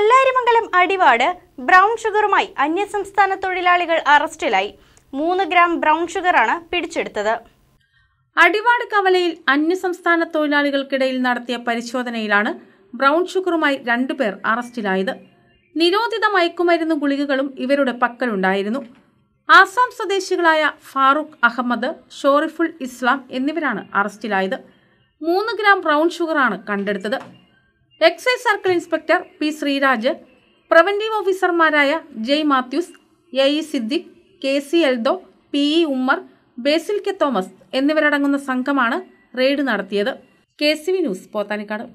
കല്ലാരിമംഗലം അടിവാട് brown ഷുഗറുമായി അന്യസംസ്ഥാന തൊഴിലാളികൾ അറസ്റ്റിലായി മൂന്ന് ഗ്രാം ബ്രൗൺ ഷുഗറാണ് പിടിച്ചെടുത്തത് അടിവാട് കവലയിൽ അന്യസംസ്ഥാന തൊഴിലാളികൾക്കിടയിൽ നടത്തിയ പരിശോധനയിലാണ് ബ്രൗൺ ഷുഗറുമായി രണ്ടുപേർ അറസ്റ്റിലായത് നിരോധിത മയക്കുമരുന്ന് ഗുളികകളും ഇവരുടെ പക്കലുണ്ടായിരുന്നു ആസാം സ്വദേശികളായ ഫാറൂഖ് അഹമ്മദ് ഷോറിഫുൾ ഇസ്ലാം എന്നിവരാണ് അറസ്റ്റിലായത് മൂന്ന് ഗ്രാം ബ്രൗൺ ഷുഗറാണ് കണ്ടെടുത്തത് excise circle inspector P Sreeraj preventive ഓഫീസർമാരായ Jay Mathews A E Siddique K C Eldho P E Ummer Basil K Thomas എന്നിവരടങ്ങുന്ന സംഘമാണ് റെയ്ഡ് നടത്തിയത് K C V news Pothanikkad